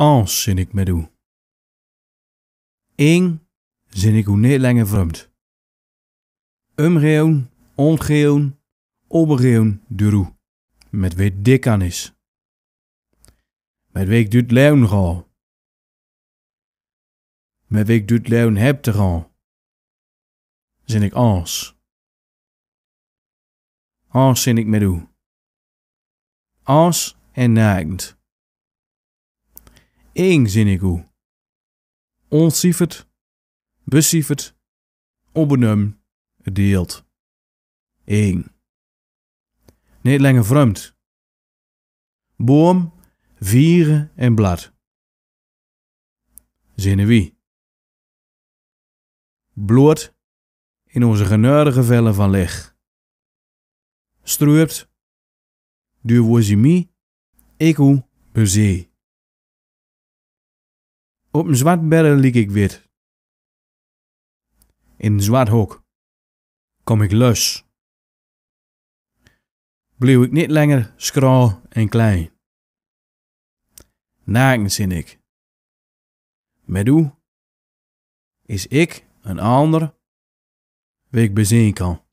als zin ik me doe. Eén zin ik hoe niet langer vreemd. Umreun omgeun, obergeun duru, met weet dik aan is. Met week duurt leun gaan. Met week duurt leun heb te gaan. Zin ik als. Als zin ik me doe. Als en neigend één u. Onsiefert, besievert, obenum, deelt. 1. Niet langer vreemd. Boom, vieren en blad. Zinnen wie? Bloed in onze geneurige vellen van leg. Struipt, Ik u bezee. Op een zwart berre liek ik wit. In een zwart hok. Kom ik los. Bleef ik niet langer schraal en klein. Naken zin ik. Met u is ik een ander, wie ik bezien kan.